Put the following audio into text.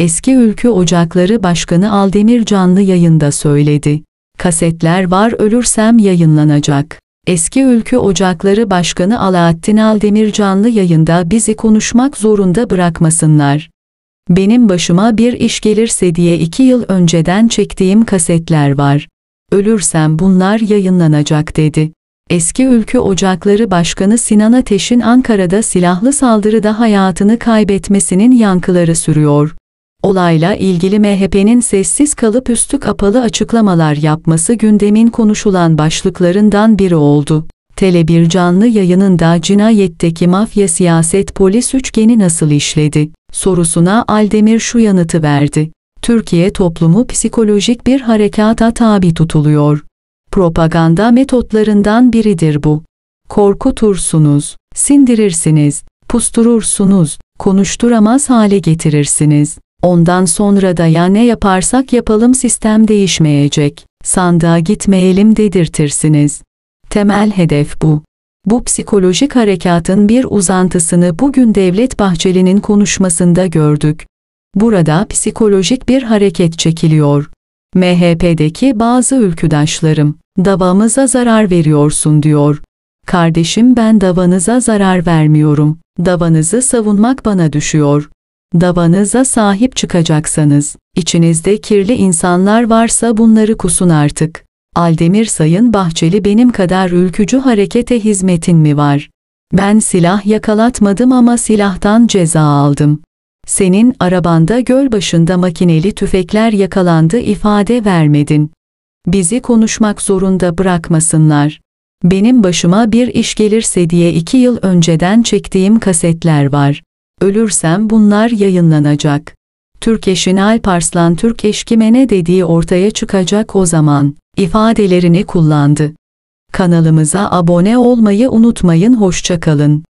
eski Ülkü Ocakları Başkanı Aldemir canlı yayında söyledi. Kasetler var ölürsem yayınlanacak. Eski Ülkü Ocakları Başkanı Alaaddin Aldemir canlı yayında bizi konuşmak zorunda bırakmasınlar. Benim başıma bir iş gelirse diye iki yıl önceden çektiğim kasetler var. Ölürsem bunlar yayınlanacak dedi. Eski Ülkü Ocakları Başkanı Sinan Ateş'in Ankara'da silahlı saldırıda hayatını kaybetmesinin yankıları sürüyor. Olayla ilgili MHP'nin sessiz kalıp üstü kapalı açıklamalar yapması gündemin konuşulan başlıklarından biri oldu. Tele1 canlı yayınında cinayetteki mafya siyaset polis üçgeni nasıl işledi? Sorusuna Aldemir şu yanıtı verdi. Türkiye toplumu psikolojik bir harekata tabi tutuluyor. Propaganda metotlarından biridir bu. Korkutursunuz, sindirirsiniz, pusturursunuz, konuşturamaz hale getirirsiniz. Ondan sonra da ya ne yaparsak yapalım sistem değişmeyecek, sandığa gitmeyelim dedirtirsiniz. Temel hedef bu. Bu psikolojik harekatın bir uzantısını bugün Devlet Bahçeli'nin konuşmasında gördük. Burada psikolojik bir hareket çekiliyor. MHP'deki bazı ülküdaşlarım, davamıza zarar veriyorsun diyor. Kardeşim ben davanıza zarar vermiyorum. Davanızı savunmak bana düşüyor. Davanıza sahip çıkacaksanız, içinizde kirli insanlar varsa bunları kusun artık. Aldemir Sayın Bahçeli benim kadar ülkücü harekete hizmetin mi var? Ben silah yakalatmadım ama silahtan ceza aldım. Senin arabanda göl başında makineli tüfekler yakalandı ifade vermedin. Bizi konuşmak zorunda bırakmasınlar. Benim başıma bir iş gelirse diye iki yıl önceden çektiğim kasetler var. Ölürsem bunlar yayınlanacak. Türkeş'in Alparslan Türkeş kime ne dediği ortaya çıkacak o zaman, ifadelerini kullandı. Kanalımıza abone olmayı unutmayın hoşçakalın.